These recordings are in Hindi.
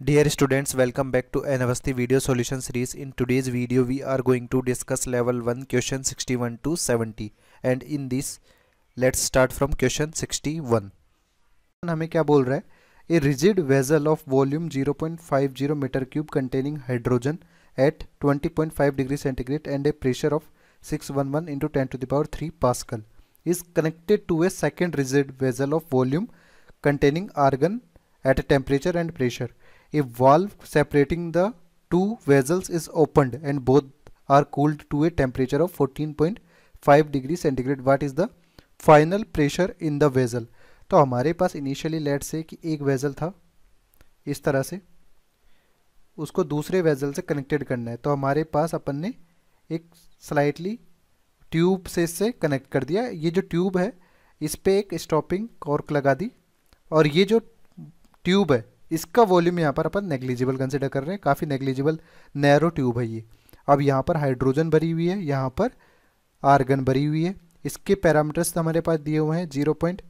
Dear students, welcome back to Anavasti video solution series. In today's video, we are going to discuss level 1 question 61 to 70. And in this, let's start from question 61. हमें क्या बोल रहा है? A rigid vessel of volume 0.50 meter cube containing hydrogen at 20.5 degree centigrade and a pressure of 611 into 10 to the power 3 Pascal is connected to a second rigid vessel of volume containing argon at a temperature and pressure A valve separating the two vessels is opened and both are cooled to a temperature of 14.5 degree centigrade. What is the final pressure in the vessel? तो हमारे पास इनिशियली लेट से कि एक वेज़ल था इस तरह से उसको दूसरे वेज़ल से कनेक्टेड करना है तो हमारे पास अपन ने एक स्लाइटली ट्यूब से इससे कनेक्ट कर दिया ये जो ट्यूब है इस पर एक स्टॉपिंग कॉर्क लगा दी और ये जो ट्यूब है इसका वॉल्यूम यहाँ पर अपन नेग्लिजिबल कंसिडर कर रहे हैं काफ़ी नेग्लिजिबल नैरो ट्यूब है ये अब यहाँ पर हाइड्रोजन भरी हुई है यहाँ पर आर्गन भरी हुई है इसके पैरामीटर्स हमारे पास दिए हुए हैं zero point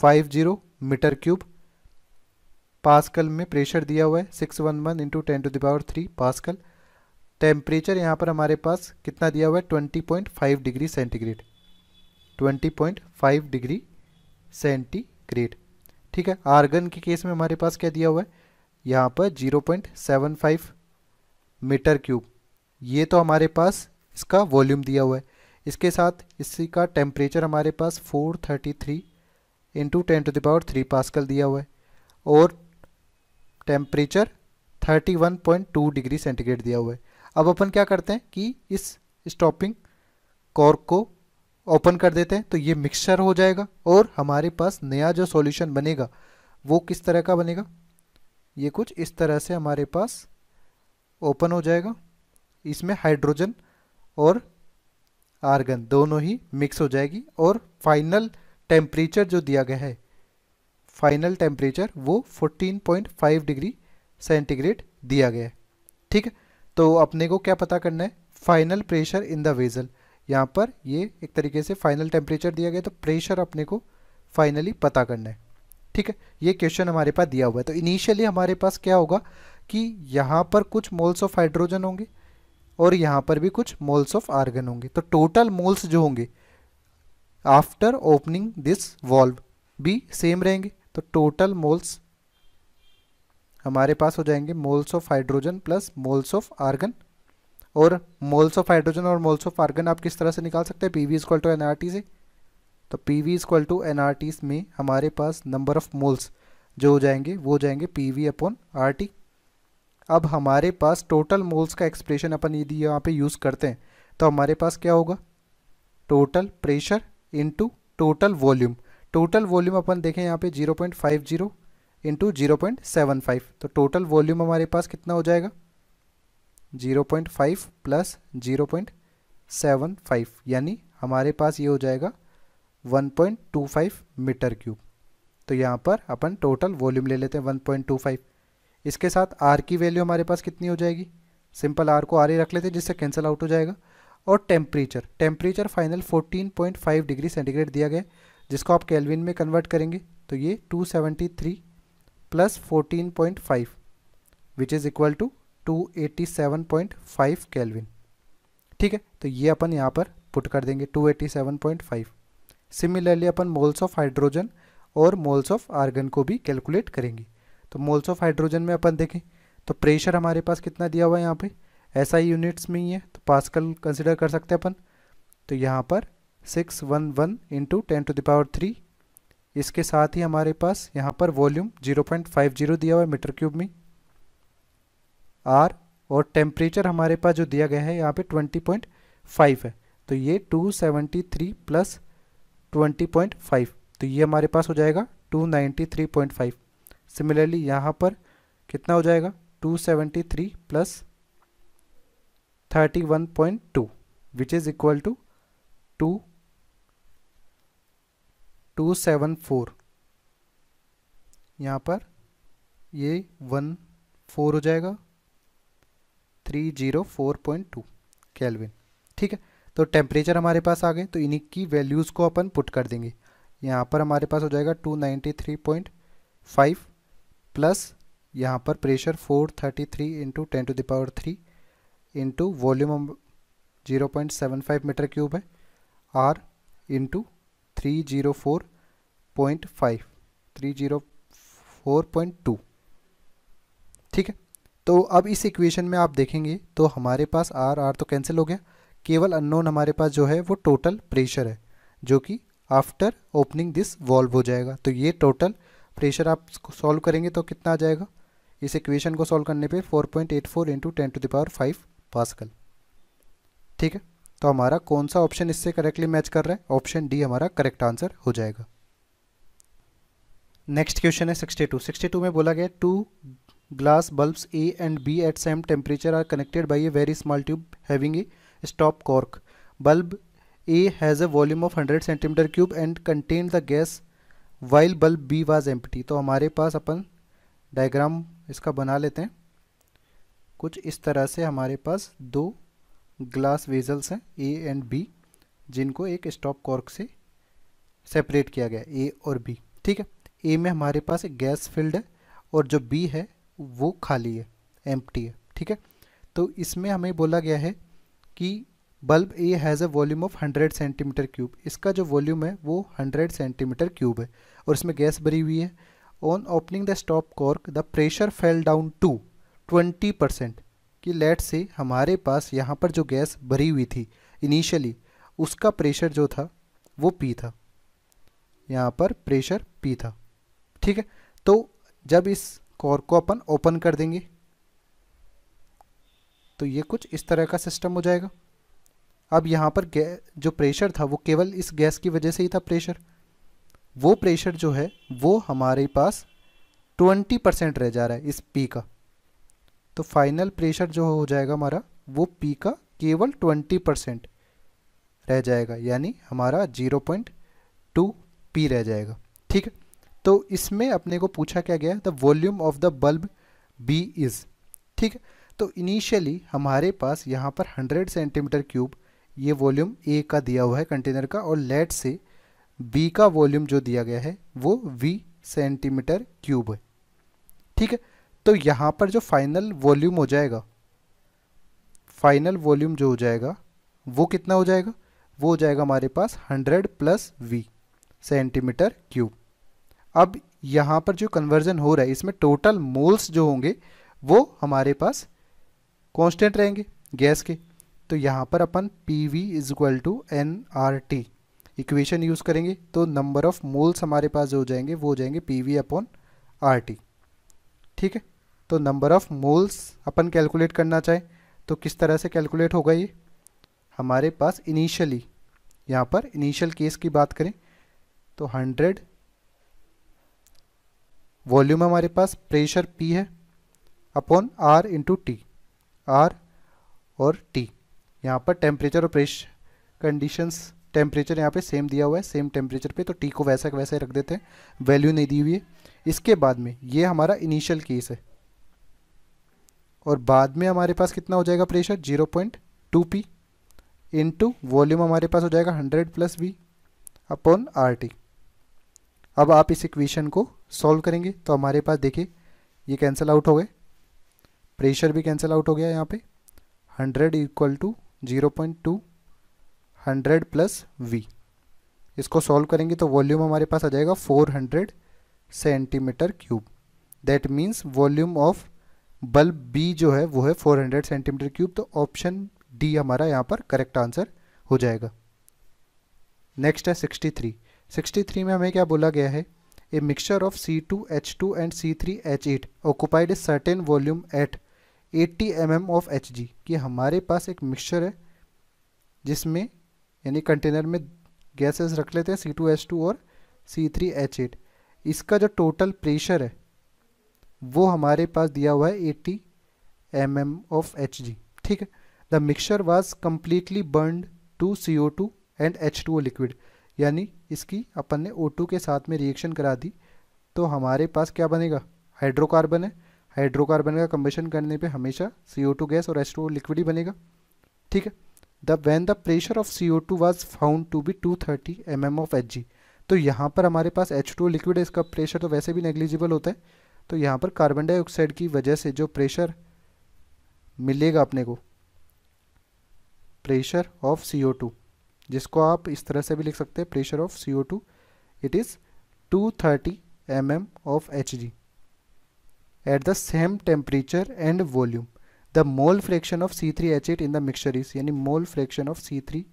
five zero metre cube pascal में प्रेशर दिया हुआ है six one one into ten to the power three pascal temperature यहाँ पर हमारे पास कितना दिया हुआ है twenty point five degree centigrade twenty point five degree centigrade ठीक है आर्गन के केस में हमारे पास क्या दिया हुआ है यहाँ पर 0.75 मीटर क्यूब ये तो हमारे पास इसका वॉल्यूम दिया हुआ है इसके साथ इसी का टेम्परेचर हमारे पास 433 thirty three into ten to the power three pascal दिया हुआ है और टेम्परेचर 31.2 डिग्री सेंटीग्रेड दिया हुआ है अब अपन क्या करते हैं कि इस स्टॉपिंग कॉर्क को ओपन कर देते हैं तो ये मिक्सचर हो जाएगा और हमारे पास नया जो सॉल्यूशन बनेगा वो किस तरह का बनेगा ये कुछ इस तरह से हमारे पास ओपन हो जाएगा इसमें हाइड्रोजन और आर्गन दोनों ही मिक्स हो जाएगी और फाइनल टेम्परेचर जो दिया गया है फाइनल टेम्परेचर वो 14.5 डिग्री सेंटीग्रेड दिया गया है ठीक है तो अपने को क्या पता करना है final pressure in the vessel यहाँ पर ये एक तरीके से फाइनल टेम्परेचर दिया गया तो प्रेशर अपने को फाइनली पता करना है ठीक है ये क्वेश्चन हमारे पास दिया हुआ है तो इनिशियली हमारे पास क्या होगा कि यहाँ पर कुछ मोल्स ऑफ हाइड्रोजन होंगे और यहाँ पर भी कुछ मोल्स ऑफ आर्गन होंगे तो टोटल मोल्स जो होंगे आफ्टर ओपनिंग दिस वॉल्व भी सेम रहेंगे तो टोटल मोल्स हमारे पास हो जाएंगे moles of hydrogen plus moles of argon और मोल्स ऑफ हाइड्रोजन और मोल्स ऑफ आर्गन आप किस तरह से निकाल सकते हैं P V equal to N R T से तो P V equal to N R T में हमारे पास नंबर ऑफ मोल्स जो हो जाएंगे वो हो जाएंगे P V upon R T अब हमारे पास टोटल मोल्स का एक्सप्रेशन अपन यदि यहाँ पे यूज़ करते हैं तो हमारे पास क्या होगा total pressure into total volume total volume अपन देखें यहाँ पे 0.50 point five zero into zero point seven five तो टोटल वॉल्यूम हमारे पास कितना हो जाएगा 0.5 प्लस 0.75 यानी हमारे पास ये हो जाएगा 1.25 मीटर क्यूब तो यहाँ पर अपन टोटल वॉल्यूम ले लेते हैं 1.25 इसके साथ आर की वैल्यू हमारे पास कितनी हो जाएगी सिंपल आर को आर ही रख लेते हैं जिससे कैंसिल आउट हो जाएगा और temperature temperature final 14.5 degree centigrade दिया गया जिसको आप कैलविन में कन्वर्ट करेंगे तो ये 273 plus five which is equal to 287.5 kelvin ठीक है तो ये अपन यहाँ पर पुट कर देंगे 287.5 सिमिलरली अपन मोल्स ऑफ हाइड्रोजन और मोल्स ऑफ आर्गन को भी कैलकुलेट करेंगे तो मोल्स ऑफ हाइड्रोजन में अपन देखें तो प्रेशर हमारे पास कितना दिया हुआ है यहाँ पे ऐसा ही यूनिट्स में ही है तो पास्कल कंसिडर कर सकते हैं अपन तो यहाँ पर six one one into ten to the power three इसके साथ ही हमारे पास यहाँ पर volume zero point five zero दिया हुआ है मीटर क्यूब में आर और टेम्परेचर हमारे पास जो दिया गया है यहाँ पे 20.5 है तो ये 273 प्लस 20.5 तो ये हमारे पास हो जाएगा 293.5 सिमिलरली यहाँ पर कितना हो जाएगा 273 plus 31.2 equal to two two seven four यहाँ पर ये वन फोर हो जाएगा three zero four point two kelvin ठीक है तो टेम्परेचर हमारे पास आ गए तो इन्हीं की वैल्यूज़ को अपन पुट कर देंगे यहाँ पर हमारे पास हो जाएगा two ninety three point five plus यहाँ पर pressure four thirty three into ten to the power three into volume zero point seven five metre cube है R into three zero four point five three zero four point two ठीक है तो अब इस इक्वेशन में आप देखेंगे तो हमारे पास आर आर तो कैंसिल हो गया केवल अननोन हमारे पास जो है वो टोटल प्रेशर है जो कि आफ्टर ओपनिंग दिस वॉल्व हो जाएगा तो ये टोटल प्रेशर आप सॉल्व करेंगे तो कितना आ जाएगा इस इक्वेशन को सॉल्व करने पे 4.84 point eight four into ten to the power five pascal ठीक है तो हमारा कौन सा ऑप्शन इससे करेक्टली मैच कर रहा है ऑप्शन डी हमारा करेक्ट आंसर हो जाएगा नेक्स्ट क्वेश्चन है 62 62 में बोला गया two glass bulbs A and B at same temperature are connected by a very small tube having a stop cork. Bulb A has a volume of 100 centimeter cube and contained the gas while bulb B was empty. तो हमारे पास अपन डायग्राम इसका बना लेते हैं कुछ इस तरह से हमारे पास दो ग्लास वेजल्स हैं ए एंड बी जिनको एक स्टॉप कॉर्क से सेपरेट किया गया ए और बी ठीक है ए में हमारे पास एक गैस फील्ड है और जो बी है वो खाली है एम्प्टी है ठीक है तो इसमें हमें बोला गया है कि bulb A has a volume of 100 centimetre cube इसका जो वॉल्यूम है वो 100 सेंटीमीटर क्यूब है और इसमें गैस भरी हुई है on opening the stopcock the pressure fell down to 20 percent कि लेट से हमारे पास यहाँ पर जो गैस भरी हुई थी इनिशियली उसका प्रेशर जो था वो पी था यहाँ पर प्रेशर पी था ठीक है तो जब इस कोर को अपन ओपन कर देंगे तो ये कुछ इस तरह का सिस्टम हो जाएगा अब यहाँ पर जो प्रेशर था वो केवल इस गैस की वजह से ही था प्रेशर वो प्रेशर जो है वो हमारे पास 20 परसेंट रह जा रहा है इस पी का तो फाइनल प्रेशर जो हो जाएगा हमारा वो पी का केवल 20 परसेंट रह जाएगा यानी हमारा 0.2 पी रह जाएगा ठीक है तो इसमें अपने को पूछा क्या गया the volume of the bulb B is ठीक है तो इनिशियली हमारे पास यहाँ पर 100 सेंटीमीटर क्यूब ये वॉल्यूम ए का दिया हुआ है कंटेनर का और लेट से बी का वॉल्यूम जो दिया गया है वो वी सेंटीमीटर क्यूब है ठीक है तो यहाँ पर जो फाइनल वॉल्यूम हो जाएगा फाइनल वॉल्यूम जो हो जाएगा वो कितना हो जाएगा वो हो जाएगा हमारे पास 100 प्लस वी सेंटीमीटर क्यूब अब यहाँ पर जो कन्वर्जन हो रहा है इसमें टोटल मोल्स जो होंगे वो हमारे पास कांस्टेंट रहेंगे गैस के तो यहाँ पर अपन P V is equal to N R T equation use करेंगे तो नंबर ऑफ मोल्स हमारे पास जो हो जाएंगे वो हो जाएंगे P V upon R T ठीक है तो नंबर ऑफ मोल्स अपन कैलकुलेट करना चाहें तो किस तरह से कैलकुलेट होगा ये हमारे पास इनिशियली यहाँ पर इनिशियल केस की बात करें तो हंड्रेड वॉल्यूम हमारे पास प्रेशर पी है upon R into T R और टी यहाँ पर टेम्परेचर और प्रेश कंडीशंस टेम्परेचर यहाँ पे सेम दिया हुआ है सेम टेम्परेचर पे तो टी को वैसा वैसा ही रख देते हैं वैल्यू नहीं दी हुई है इसके बाद में ये हमारा इनिशियल केस है और बाद में हमारे पास कितना हो जाएगा pressure zero point two P into volume हमारे पास हो जाएगा hundred plus V upon R T अब आप इस इक्वेशन को सॉल्व करेंगे तो हमारे पास देखिए ये कैंसिल आउट हो गए प्रेशर भी कैंसिल आउट हो गया यहाँ पे 100 equal to zero point two hundred plus V इसको सॉल्व करेंगे तो वॉल्यूम हमारे पास आ जाएगा 400 centimetre cube that means volume of bulb B जो है वो है 400 सेंटीमीटर क्यूब तो ऑप्शन डी हमारा यहाँ पर करेक्ट आंसर हो जाएगा नेक्स्ट है 63 63 में हमें क्या बोला गया है a mixture of C two H two and C three H eight occupied a certain volume at 80 M of H G कि हमारे पास एक मिक्सचर है जिसमें यानी कंटेनर में गैसेस रख लेते हैं सी टू एच टू और सी थ्री एच एट इसका जो टोटल प्रेशर है वो हमारे पास दिया हुआ है 80 M M of H G ठीक है the mixture was completely burn to C O two and H two O liquid यानी इसकी अपन ने टू के साथ में रिएक्शन करा दी तो हमारे पास क्या बनेगा हाइड्रोकार्बन है हाइड्रोकार्बन का कम्बेशन करने पे हमेशा CO2 गैस और H2O लिक्विड ही बनेगा ठीक है the when the pressure of C O two was found to be two thirty M M of H G तो यहाँ पर हमारे पास एच टू लिक्विड है इसका प्रेशर तो वैसे भी नेग्लिजिबल होता है तो यहाँ पर कार्बन डाइऑक्साइड की वजह से जो प्रेशर मिलेगा अपने को pressure of C O two जिसको आप इस तरह से भी लिख सकते हैं pressure of C O two it is two thirty M M of H G at the same temperature and volume the mole fraction of C three H eight in the mixer is यानी mole fraction of C three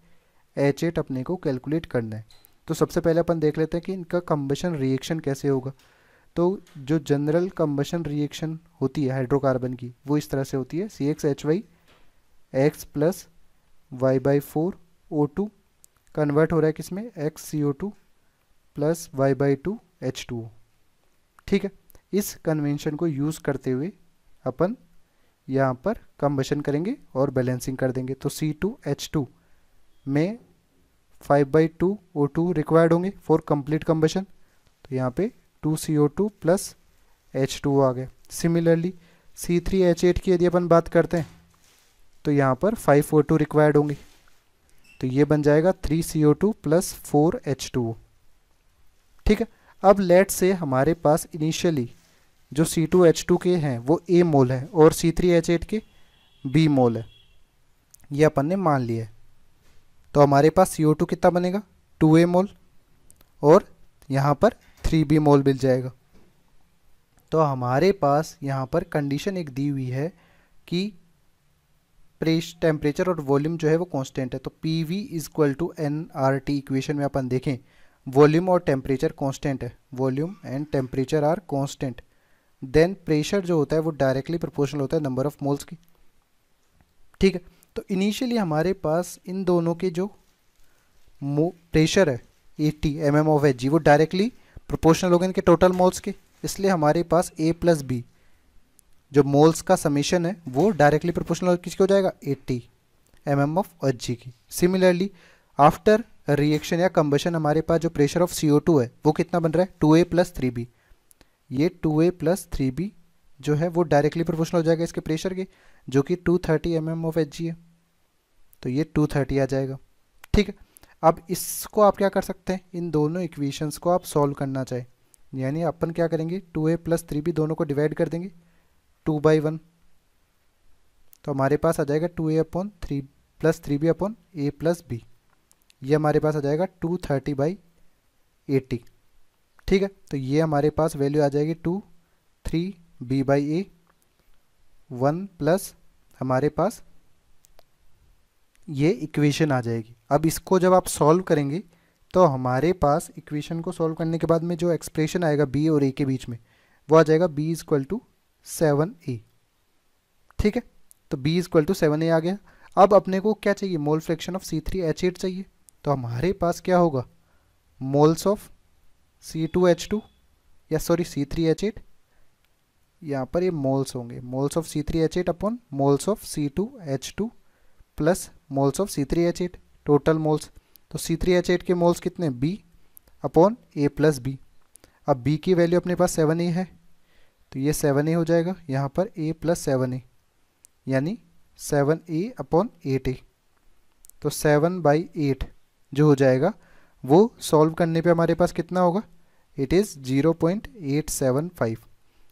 H eight अपने को कैलकुलेट करना है तो सबसे पहले अपन देख लेते हैं कि इनका कम्बशन रिएक्शन कैसे होगा तो जो जनरल कम्बशन रिएक्शन होती है हाइड्रोकार्बन की वो इस तरह से होती है C X H Y X plus Y by four O two convert हो रहा है किस में X C O two plus Y by two H two ठीक है इस कन्वेंशन को यूज़ करते हुए अपन यहाँ पर कम्बशन करेंगे और बैलेंसिंग कर देंगे तो सी टू एच टू में five by two O two required होंगे फॉर कंप्लीट कम्बशन तो यहाँ पे two C O two plus H two आ गया similarly C three H eight की यदि अपन बात करते हैं तो यहाँ पर फाइव ओ टू रिक्वायर्ड होंगी तो ये बन जाएगा three C O two plus four H two ठीक है अब लेट से हमारे पास इनिशियली जो सी टू एच टू के हैं वो ए मोल है और सी थ्री एच एट के बी मोल है ये अपन ने मान लिया है तो हमारे पास सी ओ टू कितना बनेगा टू ए मोल और यहाँ पर थ्री बी मोल मिल जाएगा तो हमारे पास यहाँ पर कंडीशन एक दी हुई है कि प्रेश टेम्परेचर और वॉल्यूम जो है वो कांस्टेंट है तो P V is equal to N R T equation में अपन देखें वॉल्यूम और टेम्परेचर कांस्टेंट है volume and temperature are constant then pressure जो होता है वो डायरेक्टली प्रोपोर्शनल होता है नंबर ऑफ मोल्स की ठीक है तो इनिशियली हमारे पास इन दोनों के जो प्रेशर है T M M of H G वो डायरेक्टली प्रोपोर्शनल हो गए इनके टोटल मोल्स के इसलिए हमारे पास ए प्लस बी जो मोल्स का समीशन है वो डायरेक्टली प्रोपोर्शनल किसके हो जाएगा 80 M M of H G की सिमिलरली आफ्टर रिएक्शन या कंबशन हमारे पास जो प्रेशर ऑफ सी है वो कितना बन रहा है two A plus three B ये two A plus three B जो है वो डायरेक्टली प्रोपोर्शनल हो जाएगा इसके प्रेशर के जो कि two thirty M M of H G है तो ये टू थर्टी आ जाएगा ठीक है अब इसको आप क्या कर सकते हैं इन दोनों इक्वेशंस को आप सॉल्व करना चाहें यानी अपन क्या करेंगे two A plus three B दोनों को डिवाइड कर देंगे टू बाई वन तो हमारे पास आ जाएगा two A upon three plus three B upon A plus B ये हमारे पास आ जाएगा टू थर्टी बाई एटी ठीक है तो ये हमारे पास वैल्यू आ जाएगी two three B by A one plus हमारे पास ये इक्वेशन आ जाएगी अब इसको जब आप सॉल्व करेंगे तो हमारे पास इक्वेशन को सॉल्व करने के बाद में जो एक्सप्रेशन आएगा बी और ए के बीच में वो आ जाएगा B is equal to seven A ठीक है तो B is equal to seven A आ गया अब अपने को क्या चाहिए mole fraction of C three H eight चाहिए तो हमारे पास क्या होगा moles of C two H two या sorry C three H eight यहाँ पर ये मोल्स होंगे moles of C three H eight upon moles of C two H two plus moles of C three H eight total moles तो सी थ्री एच एट के मोल्स कितने B upon A plus B अब बी की वैल्यू अपने पास सेवन ए है तो ये सेवन ए हो जाएगा यहाँ पर ए प्लस सेवन ए यानी seven A upon eight A तो सेवन बाई एट जो हो जाएगा वो सॉल्व करने पे हमारे पास कितना होगा it is zero point eight seven five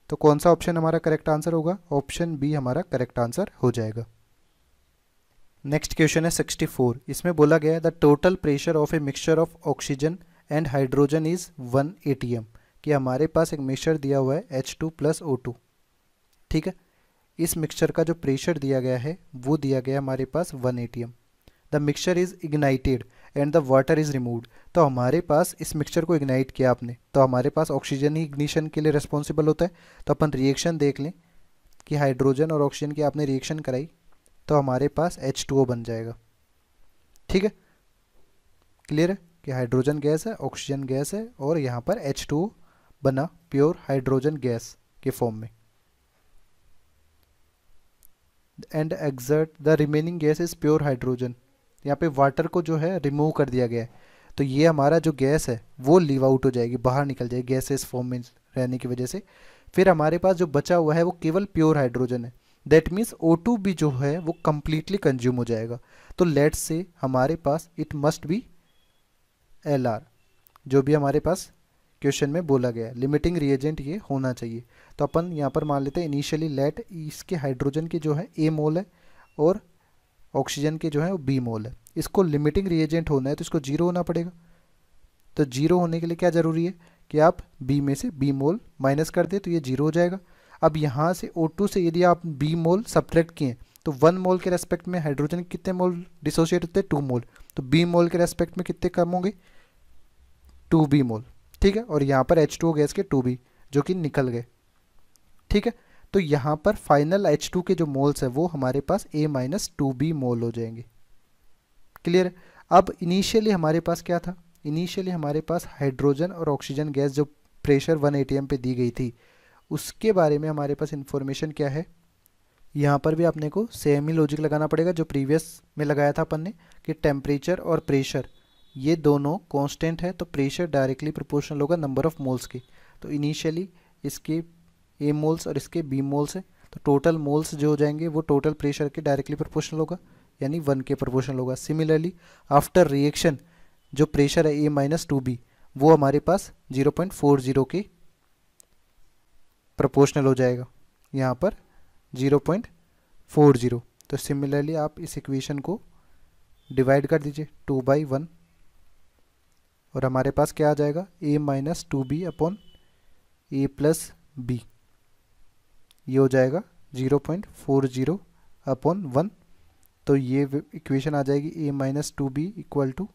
तो कौन सा ऑप्शन हमारा करेक्ट आंसर होगा ऑप्शन बी हमारा करेक्ट आंसर हो जाएगा नेक्स्ट क्वेश्चन है सिक्सटी फोर इसमें बोला गया है the total pressure of a mixture of oxygen and hydrogen is one A T M कि हमारे पास एक मिक्सचर दिया हुआ है H two plus O two ठीक है इस मिक्सचर का जो प्रेशर दिया गया है वो दिया गया हमारे पास one A T M the mixture is ignited and the water is removed तो हमारे पास इस मिक्सचर को इग्नाइट किया आपने तो हमारे पास ऑक्सीजन ही इग्निशन के लिए रिस्पॉन्सिबल होता है तो अपन रिएक्शन देख लें कि हाइड्रोजन और ऑक्सीजन की आपने रिएक्शन कराई तो हमारे पास एच टू ओ बन जाएगा ठीक है क्लियर है कि हाइड्रोजन गैस है ऑक्सीजन गैस है और यहाँ पर एच टू बना प्योर हाइड्रोजन गैस के फॉर्म में and exert the remaining gas is pure hydrogen यहाँ पे वाटर को जो है रिमूव कर दिया गया है तो ये हमारा जो गैस है वो लीव आउट हो जाएगी बाहर निकल जाएगी गैसेस फॉर्म में रहने की वजह से फिर हमारे पास जो बचा हुआ है वो केवल प्योर हाइड्रोजन है दैट मीन्स ओ टू भी जो है वो कम्प्लीटली कंज्यूम हो जाएगा तो लेट से हमारे पास it must be L R जो भी हमारे पास क्वेश्चन में बोला गया लिमिटिंग रिएजेंट ये होना चाहिए तो अपन यहाँ पर मान लेते हैं इनिशियली लेट इसके हाइड्रोजन के जो है ए मोल है और ऑक्सीजन के जो है वो बी मोल है इसको लिमिटिंग रिएजेंट होना है तो इसको जीरो होना पड़ेगा तो जीरो होने के लिए क्या ज़रूरी है कि आप बी में से बी मोल माइनस कर दें तो ये जीरो हो जाएगा अब यहाँ से ओ से यदि आप बी मोल सब्ट्रैक्ट किए तो वन मोल के रेस्पेक्ट में हाइड्रोजन कितने मोल डिसोशिएट होते हैं टू मोल तो बी मोल के रेस्पेक्ट में कितने कम होंगे टू बी मोल ठीक है और यहाँ पर एच टू गैस के टू भी जो कि निकल गए ठीक है तो यहाँ पर फाइनल एच टू के जो मोल्स हैं वो हमारे पास A minus two B mole हो जाएंगे क्लियर अब इनिशियली हमारे पास क्या था इनिशियली हमारे पास हाइड्रोजन और ऑक्सीजन गैस जो प्रेशर वन ए पे दी गई थी उसके बारे में हमारे पास इन्फॉर्मेशन क्या है यहाँ पर भी आपने को सेम ही लॉजिक लगाना पड़ेगा जो प्रीवियस में लगाया था अपन ने कि टेम्परेचर और प्रेशर ये दोनों कांस्टेंट है तो प्रेशर डायरेक्टली प्रोपोर्शनल होगा नंबर ऑफ मोल्स के तो इनिशियली इसके ए मोल्स और इसके बी मोल्स है तो टोटल मोल्स जो हो जाएंगे वो टोटल प्रेशर के डायरेक्टली प्रोपोर्शनल होगा यानी वन के प्रोपोर्शनल होगा सिमिलरली आफ्टर रिएक्शन जो प्रेशर है ए माइनस टू बी वो हमारे पास जीरो पॉइंट फोर जीरो के प्रोपोर्शनल हो जाएगा यहाँ पर जीरो पॉइंट फोर जीरो तो सिमिलरली आप इस इक्वेशन को डिवाइड कर दीजिए टू बाई वन और हमारे पास क्या आ जाएगा A minus two B upon A plus B ये हो जाएगा zero point four zero upon one तो ये इक्वेशन आ जाएगी A minus two B equal to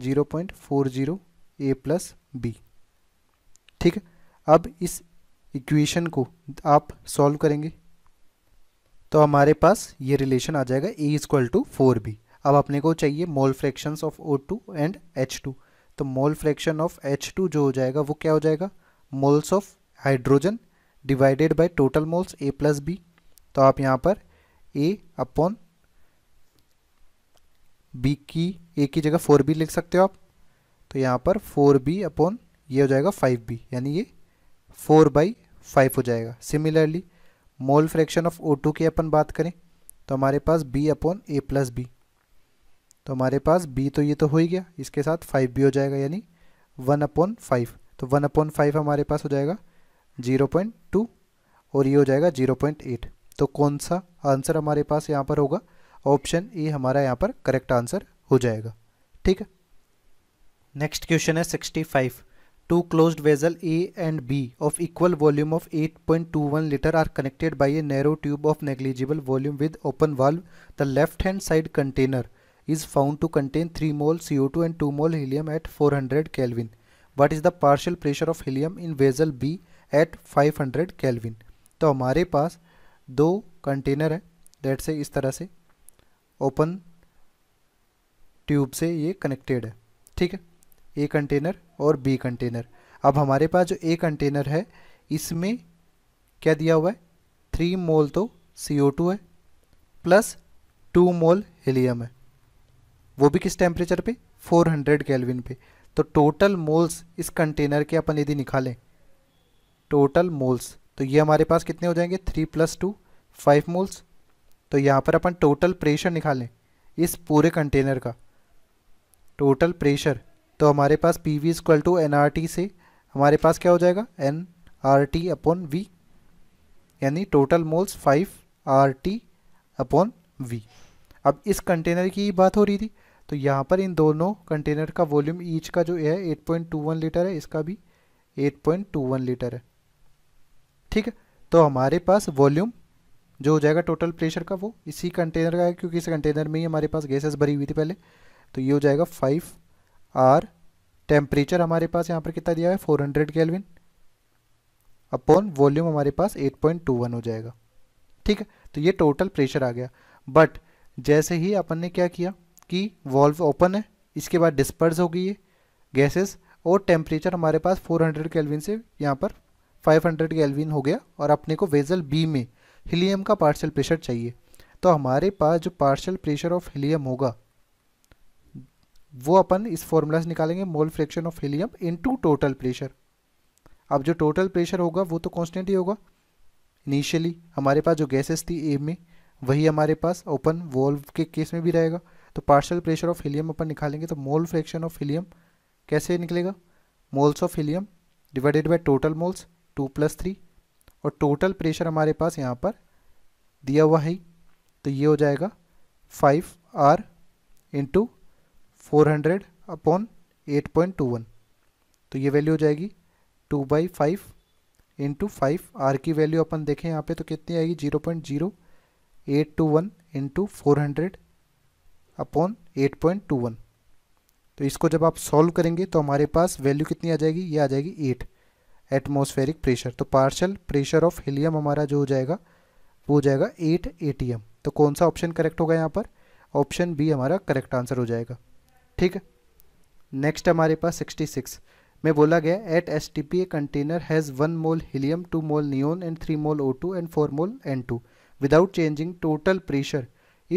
zero point four zero A plus B ठीक है अब इस इक्वेशन को आप सॉल्व करेंगे तो हमारे पास ये रिलेशन आ जाएगा A equal to four B अब अपने को चाहिए mole fractions of O two and H two तो mole fraction of H two जो हो जाएगा वो क्या हो जाएगा moles of hydrogen divided by total moles A plus B तो आप यहाँ पर ए अपॉन बी की ए की जगह फोर बी लिख सकते हो आप तो यहाँ पर फोर बी अपॉन ये हो जाएगा फाइव बी यानी ये फोर बाई फाइव हो जाएगा similarly mole fraction of O two की अपन बात करें तो हमारे पास B upon A plus B तो हमारे पास b तो ये तो हो ही गया इसके साथ फाइव भी हो जाएगा यानी वन अपॉन फाइव तो वन अपॉन फाइव हमारे पास हो जाएगा जीरो पॉइंट टू और ये हो जाएगा जीरो पॉइंट एट तो कौन सा आंसर हमारे पास यहाँ पर होगा ऑप्शन ए हमारा यहाँ पर करेक्ट आंसर हो जाएगा ठीक है नेक्स्ट क्वेश्चन है sixty five two close vessel A and B of equal volume of 8.21 litre are connected by a narrow tube of negligible volume with open valve the left hand side container is found to contain 3 mole CO2 and 2 mole helium at 400 Kelvin. What is the partial pressure of helium in vessel B at 500 Kelvin? तो हमारे पास दो कंटेनर हैं डेट से इस तरह से ओपन ट्यूब से ये कनेक्टेड है ठीक है ए कंटेनर और बी कंटेनर अब हमारे पास जो ए कंटेनर है इसमें क्या दिया हुआ है थ्री मोल तो सी ओ टू है प्लस टू मोल हीलियम है वो भी किस टेम्परेचर पे 400 कैलविन पे तो टोटल मोल्स इस कंटेनर के अपन यदि निकालें टोटल मोल्स तो ये हमारे पास कितने हो जाएंगे three plus two five moles तो यहाँ पर अपन टोटल प्रेशर निकालें इस पूरे कंटेनर का टोटल प्रेशर तो हमारे पास P V equal to N R T से हमारे पास क्या हो जाएगा N R T upon V यानी total moles five R T upon V अब इस कंटेनर की बात हो रही थी तो यहाँ पर इन दोनों कंटेनर का वॉल्यूम ईच का जो है 8.21 लीटर है इसका भी 8.21 लीटर है ठीक है तो हमारे पास वॉल्यूम जो हो जाएगा टोटल प्रेशर का वो इसी कंटेनर का है क्योंकि इस कंटेनर में ही हमारे पास गैसेस भरी हुई थी पहले तो ये हो जाएगा फाइव आर टेम्परेचर हमारे पास यहाँ पर कितना दिया है four hundred Kelvin upon volume हमारे पास एट पॉइंट टू वन हो जाएगा ठीक है तो ये टोटल प्रेशर आ गया बट जैसे ही अपन ने क्या किया कि वॉल्व ओपन है इसके बाद डिस्पर्स हो गई है गैसेस और टेम्परेचर हमारे पास 400 हंड्रेड केल्विन से यहाँ पर 500 हंड्रेड केल्विन हो गया और अपने को वेजल बी में हीलियम का पार्शियल प्रेशर चाहिए तो हमारे पास जो पार्शियल प्रेशर ऑफ हीलियम होगा वो अपन इस फॉर्मूला से निकालेंगे mole fraction of helium into total pressure अब जो टोटल प्रेशर होगा वो तो कॉन्स्टेंट ही होगा इनिशियली हमारे पास जो गैसेस थी ए में वही हमारे पास ओपन वॉल्व के केस में भी रहेगा तो पार्शल प्रेशर ऑफ हीलियम अपन निकालेंगे तो मोल फ्रैक्शन ऑफ हीलियम कैसे निकलेगा moles of helium divided by total moles two plus three और टोटल प्रेशर हमारे पास यहाँ पर दिया हुआ है तो ये हो जाएगा five R into four hundred upon eight point two one तो ये वैल्यू हो जाएगी two by five into five R की वैल्यू अपन देखें यहाँ पे तो कितनी आएगी zero point zero eight two one into four hundred upon eight point two one तो इसको जब आप सॉल्व करेंगे तो हमारे पास वैल्यू कितनी आ जाएगी ये आ जाएगी एट एटमोसफेरिक प्रेशर तो पार्शल प्रेशर ऑफ हीलियम हमारा जो हो जाएगा वो हो जाएगा एट ए तो कौन सा ऑप्शन करेक्ट होगा यहाँ पर ऑप्शन बी हमारा करेक्ट आंसर हो जाएगा ठीक है नेक्स्ट हमारे पास सिक्सटी सिक्स में बोला गया at S T P a container has one mole helium two mole neon and three mole O two and four mole N two without changing total pressure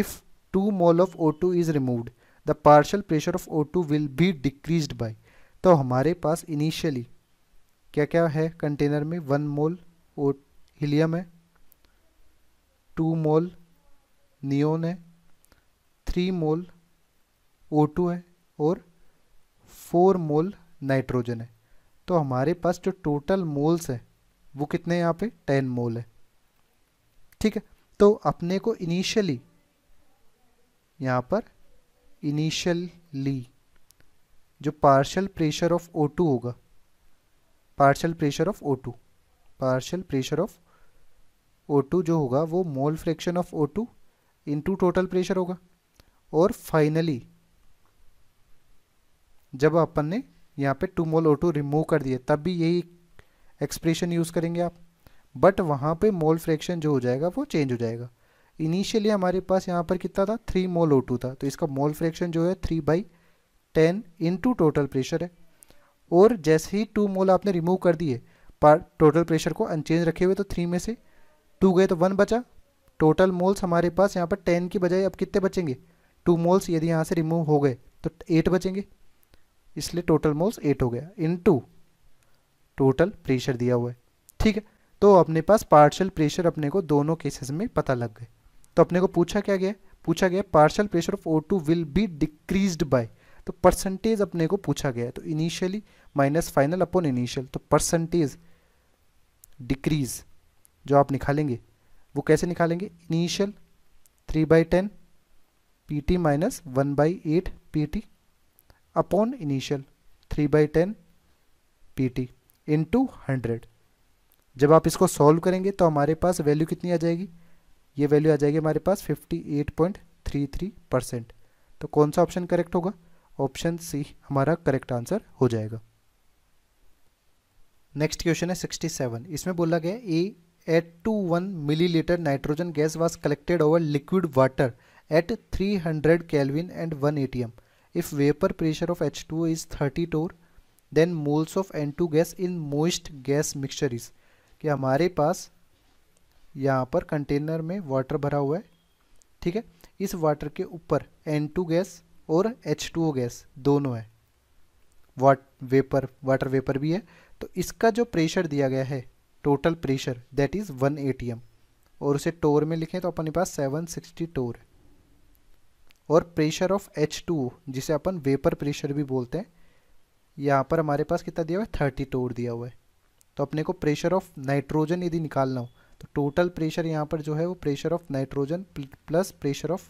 if two mole of two is removed the partial pressure of two will be decreased by तो हमारे पास इनिशियली क्या क्या है कंटेनर में वन मोल ओ हीलियम है टू मोल नियोन है थ्री मोल ओ टू है और फोर मोल नाइट्रोजन है तो हमारे पास जो टोटल मोल्स है वो कितने यहाँ पे टेन मोल है ठीक है तो अपने को इनिशियली यहाँ पर इनिशियली जो partial pressure of O two होगा partial pressure of O two partial pressure of O two जो होगा वो mole fraction of O two total pressure होगा और फाइनली जब अपन ने यहाँ पे two mole O two remove कर दिया तब भी यही एक्सप्रेशन यूज़ करेंगे आप बट वहाँ पे मोल फ्रैक्शन जो हो जाएगा वो चेंज हो जाएगा इनिशियली हमारे पास यहाँ पर कितना था थ्री मोल ओ टू था तो इसका मोल फ्रैक्शन जो है three by ten into total pressure है और जैसे ही टू मोल आपने रिमूव कर दिए पर टोटल प्रेशर को अनचेंज रखे हुए तो थ्री में से टू गए तो वन बचा टोटल मोल्स हमारे पास यहाँ पर टेन की बजाय अब कितने बचेंगे टू मोल्स यदि यहाँ से रिमूव हो गए तो एट बचेंगे इसलिए टोटल मोल्स एट हो गया इन टू टोटल प्रेशर दिया हुआ है ठीक है तो अपने पास पार्शल प्रेशर अपने को दोनों केसेस में पता लग गए तो अपने को पूछा क्या गया पूछा गया partial pressure of O two will be decrease by तो परसेंटेज अपने को पूछा गया तो initially minus final upon initial तो परसेंटेज डिक्रीज जो आप निकालेंगे वो कैसे निकालेंगे initial three by ten P T minus one by eight P T upon initial three by ten P T into hundred जब आप इसको सॉल्व करेंगे तो हमारे पास वैल्यू कितनी आ जाएगी ये वैल्यू आ जाएगी हमारे पास 58.33 परसेंट तो कौन सा ऑप्शन करेक्ट होगा ऑप्शन सी हमारा करेक्ट आंसर हो जाएगा नेक्स्ट क्वेश्चन है 67 इसमें बोला गया a eight two one millilitre nitrogen gas was collected over liquid water at 300 kelvin and 1 ATM if vapor pressure of H2O is 30 torr then moles of N2 gas in moist gas mixture is कि हमारे पास यहाँ पर कंटेनर में वाटर भरा हुआ है ठीक है इस वाटर के ऊपर N2 गैस और H2O गैस दोनों है वाट वेपर वाटर वेपर भी है तो इसका जो प्रेशर दिया गया है total pressure that is one a और उसे टोर में लिखें तो अपने पास सेवन सिक्सटी टोर और प्रेशर ऑफ एच टू जिसे अपन वेपर प्रेशर भी बोलते हैं यहाँ पर हमारे पास कितना दिया हुआ है थर्टी टोर दिया हुआ है तो अपने को प्रेशर ऑफ नाइट्रोजन यदि निकालना हो तो टोटल प्रेशर यहाँ पर जो है वो pressure of nitrogen plus pressure of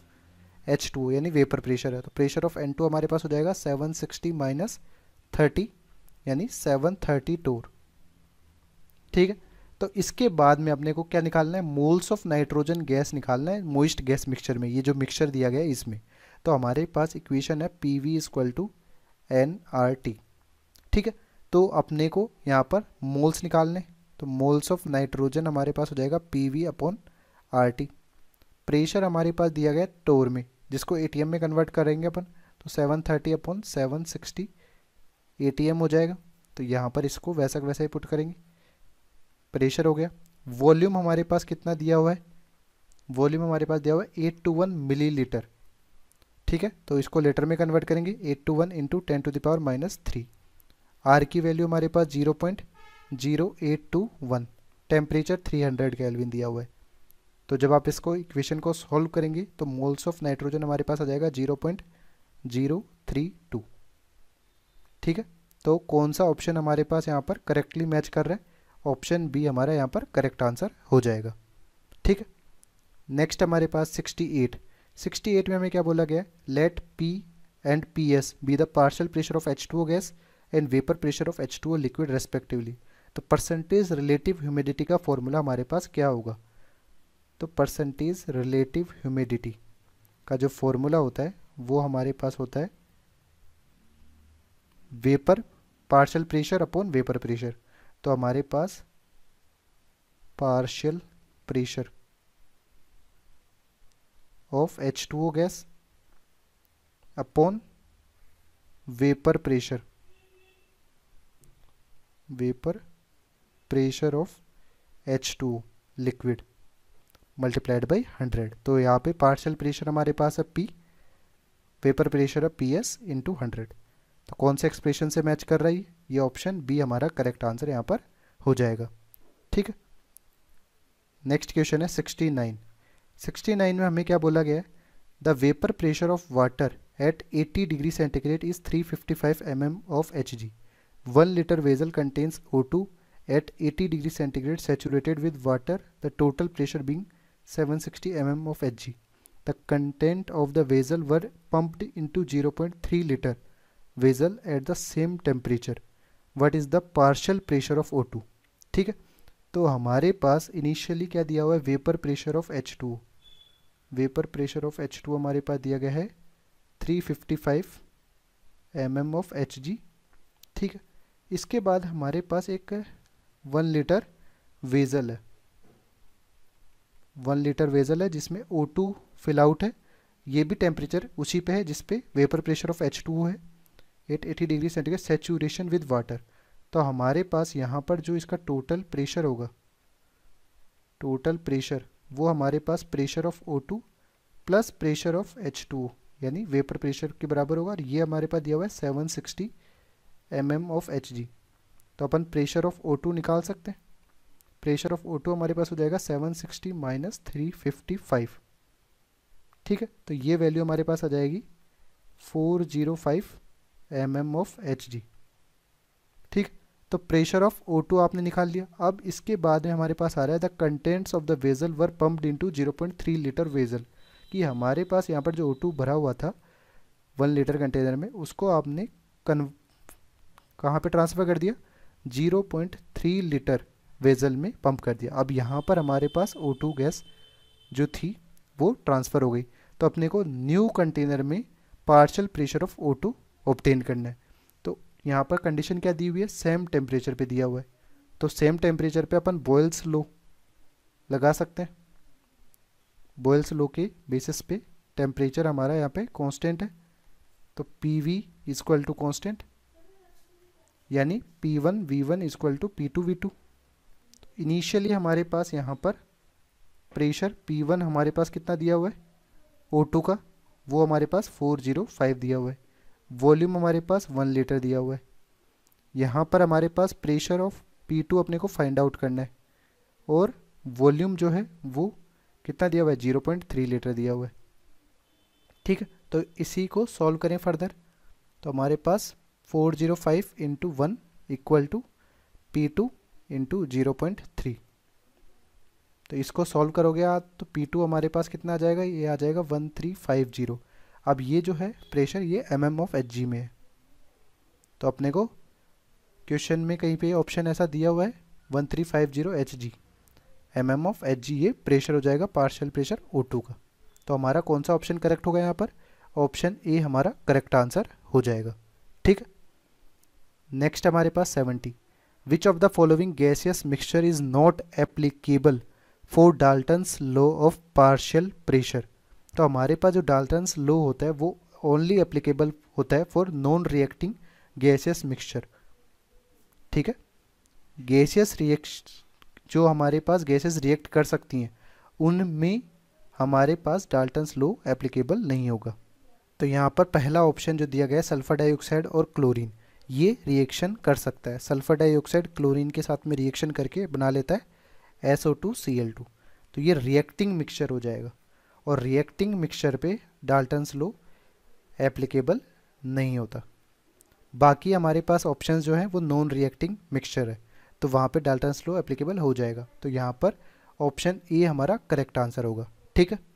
H two यानी वेपर प्रेशर है तो प्रेशर ऑफ एन टू हमारे पास हो जाएगा सेवन सिक्सटी माइनस थर्टी यानी सेवन थर्टी टोर ठीक है तो इसके बाद में अपने को क्या निकालना है मोल्स ऑफ नाइट्रोजन गैस निकालना है मोइस्ट गैस मिक्सचर में ये जो मिक्सचर दिया गया है इसमें तो हमारे पास इक्वेशन है P V equal to N R T ठीक है तो अपने को यहाँ पर मोल्स निकालने तो मोल्स ऑफ नाइट्रोजन हमारे पास हो जाएगा P V upon R T pressure हमारे पास दिया गया टोर में जिसको ए में कन्वर्ट करेंगे अपन तो seven thirty upon seven sixty a हो जाएगा तो यहाँ पर इसको वैसा वैसा ही पुट करेंगे प्रेशर हो गया वॉल्यूम हमारे पास कितना दिया हुआ है वॉल्यूम हमारे पास दिया हुआ है eight two one millilitre ठीक है तो इसको लीटर में कन्वर्ट करेंगे eight two one into ten to the power minus three R की वैल्यू हमारे पास zero point zero eight two one temperature three hundred kelvin दिया हुआ है तो जब आप इसको इक्वेशन को सॉल्व करेंगे तो मोल्स ऑफ नाइट्रोजन हमारे पास आ जाएगा zero point zero three two ठीक है तो कौन सा ऑप्शन हमारे पास यहाँ पर करेक्टली मैच कर रहा है ऑप्शन बी हमारा यहाँ पर करेक्ट आंसर हो जाएगा ठीक है नेक्स्ट हमारे पास सिक्सटी एट सिक्सटी एट में हमें क्या बोला गया let P and P S be the partial pressure of H two O gas and vapour pressure of H two O liquid respectively तो परसेंटेज रिलेटिव ह्यूमिडिटी का फॉर्मूला हमारे पास क्या होगा तो परसेंटेज रिलेटिव ह्यूमिडिटी का जो फॉर्मूला होता है वो हमारे पास होता है vapour partial pressure upon vapour pressure तो हमारे पास partial pressure of H two O gas upon vapour pressure vapour pressure of H two liquid multiplied by hundred तो यहाँ पे पार्शियल प्रेशर हमारे पास है पी पेपर प्रेशर है पी एस इंटू हंड्रेड तो कौन से एक्सप्रेशन से मैच कर रही ये ऑप्शन बी हमारा करेक्ट आंसर यहाँ पर हो जाएगा ठीक है नेक्स्ट क्वेश्चन है सिक्सटी नाइन सिक्सटी नाइन में हमें क्या बोला गया the vapour pressure of water at eighty degree centigrade is three fifty five M M of H G one litre vessel contains O two at 80 degree centigrade saturated with water the total pressure being 760 mm of Hg. The content of the vessel were pumped into 0.3 liter vessel at the same temperature. What is the partial pressure of O2? ठीक है तो हमारे पास इनिशियली क्या दिया हुआ है vapour pressure of H two vapour pressure of H two हमारे पास दिया गया है 355 फिफ्टी mm ऑफ एच ठीक है इसके बाद हमारे पास एक वन लीटर वेजल है वन लीटर वेजल है जिसमें ओ टू फिल आउट है ये भी टेम्परेचर उसी पे है जिसपे vapour pressure of H two है at eighty degree centigrade saturation with water तो हमारे पास यहाँ पर जो इसका टोटल प्रेशर होगा टोटल प्रेशर वो हमारे पास pressure of O two plus pressure of H two यानी वेपर प्रेशर के बराबर होगा और ये हमारे पास दिया हुआ है seven sixty M M of H G तो अपन प्रेशर ऑफ ओ टू निकाल सकते हैं प्रेशर ऑफ ओ टू हमारे पास हो जाएगा seven sixty minus three fifty five ठीक है तो ये वैल्यू हमारे पास आ जाएगी four zero five M M of H D ठीक तो प्रेशर ऑफ ओ टू आपने निकाल लिया अब इसके बाद में हमारे पास आ रहा है the contents of the vessel were pumped into 0.3 litre vessel कि हमारे पास यहाँ पर जो ओ टू भरा हुआ था वन लीटर कंटेनर में उसको आपने कन कहाँ पर ट्रांसफ़र कर दिया 0.3 लीटर वेजल में पंप कर दिया अब यहाँ पर हमारे पास O2 गैस जो थी वो ट्रांसफ़र हो गई तो अपने को न्यू कंटेनर में partial pressure of O2 to obtain करना है तो यहाँ पर कंडीशन क्या दी हुई है सेम टेम्परेचर पे दिया हुआ है तो सेम टेम्परेचर पे अपन बॉयल्स लो लगा सकते हैं बॉयल्स लो के बेसिस पे टेम्परेचर हमारा यहाँ पे कांस्टेंट है तो P V equal to constant यानी P1 one V one equal to P two V two initially हमारे पास यहाँ पर प्रेशर P1 हमारे पास कितना दिया हुआ है O2 का वो हमारे पास 405 दिया हुआ है वॉल्यूम हमारे पास वन लीटर दिया हुआ है यहाँ पर हमारे पास प्रेशर ऑफ P2 अपने को फाइंड आउट करना है और वॉल्यूम जो है वो कितना दिया हुआ है जीरो पॉइंट थ्री लीटर दिया हुआ है ठीक है तो इसी को सॉल्व करें फर्दर तो हमारे पास four zero five into one equal to P two into zero point three तो इसको सॉल्व करोगे आप तो पी टू हमारे पास कितना आ जाएगा ये आ जाएगा वन थ्री फाइव जीरो अब ये जो है प्रेशर ये M M of H G में है तो अपने को क्वेश्चन में कहीं पे ऑप्शन ऐसा दिया हुआ है one three five zero H G M M of H G ये प्रेशर हो जाएगा पार्शियल प्रेशर ओ टू का तो हमारा कौन सा ऑप्शन करेक्ट होगा यहाँ पर ऑप्शन ए हमारा करेक्ट आंसर हो जाएगा ठीक नेक्स्ट हमारे पास seventy which of the following gaseous mixture is not applicable for Dalton's law of partial pressure तो हमारे पास जो डाल्टन्स लो होता है वो ओनली एप्लीकेबल होता है for non reacting gaseous mixture ठीक है गैसियस रिएक्ट जो हमारे पास गैसेस रिएक्ट कर सकती हैं उनमें हमारे पास डाल्टनस लो एप्लीकेबल नहीं होगा तो यहाँ पर पहला ऑप्शन जो दिया गया है सल्फर डाइऑक्साइड और क्लोरीन ये रिएक्शन कर सकता है सल्फर डाइऑक्साइड क्लोरीन के साथ में रिएक्शन करके बना लेता है S O two C L two तो ये रिएक्टिंग मिक्सचर हो जाएगा और रिएक्टिंग मिक्सचर पे डाल्टन्स लो एप्लीकेबल नहीं होता बाकी हमारे पास ऑप्शन जो हैं वो नॉन रिएक्टिंग मिक्सचर है तो वहाँ पे डाल्टन्स लो एप्लीकेबल हो जाएगा तो यहाँ पर ऑप्शन ए हमारा करेक्ट आंसर होगा ठीक है